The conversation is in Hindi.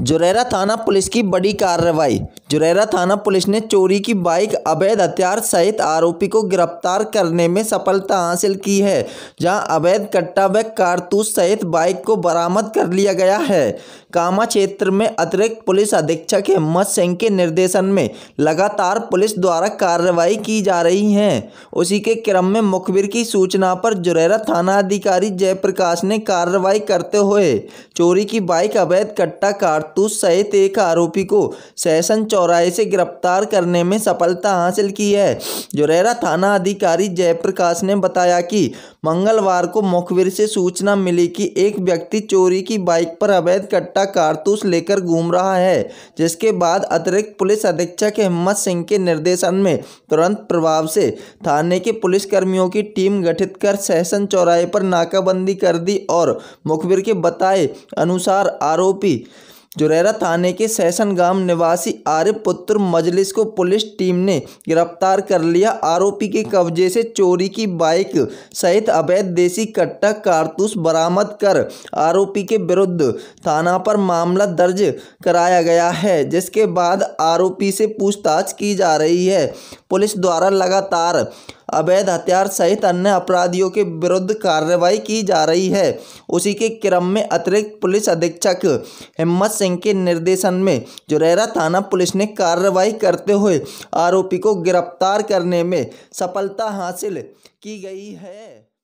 जुरैरा थाना पुलिस की बड़ी कार्रवाई जुरैरा थाना पुलिस ने चोरी की बाइक अवैध हथियार सहित आरोपी को गिरफ्तार करने में सफलता हासिल की है जहां अवैध कट्टा व कारतूस सहित बाइक को बरामद कर लिया गया है कामा क्षेत्र में अतिरिक्त पुलिस अधीक्षक हिम्मत सिंह के निर्देशन में लगातार पुलिस द्वारा कार्रवाई की जा रही है उसी के क्रम में मुखबिर की सूचना पर जुरैरा थाना अधिकारी जयप्रकाश ने कार्रवाई करते हुए चोरी की बाइक अवैध कट्टा कारतूस सहित एक आरोपी को सेशन चौराहे से गिरफ्तार करने में सफलता हासिल की है जुरेरा थाना अधिकारी जयप्रकाश ने बताया कि मंगलवार को मुखबिर से सूचना मिली कि एक व्यक्ति चोरी की बाइक पर अवैध कट्टा कारतूस लेकर घूम रहा है जिसके बाद अतिरिक्त पुलिस अधीक्षक हिम्मत सिंह के निर्देशन में तुरंत प्रभाव से थाने के पुलिसकर्मियों की टीम गठित कर सहसन चौराहे पर नाकाबंदी कर दी और मुखबिर के बताए अनुसार आरोपी जुरैरा थाने के सैसन गांव निवासी आरिफ पुत्र मजलिस को पुलिस टीम ने गिरफ्तार कर लिया आरोपी के कब्जे से चोरी की बाइक सहित अवैध देसी कट्टा कारतूस बरामद कर आरोपी के विरुद्ध थाना पर मामला दर्ज कराया गया है जिसके बाद आरोपी से पूछताछ की जा रही है पुलिस द्वारा लगातार अवैध हथियार सहित अन्य अपराधियों के विरुद्ध कार्रवाई की जा रही है उसी के क्रम में अतिरिक्त पुलिस अधीक्षक हिम्मत सिंह के निर्देशन में जुरैरा थाना पुलिस ने कार्रवाई करते हुए आरोपी को गिरफ्तार करने में सफलता हासिल की गई है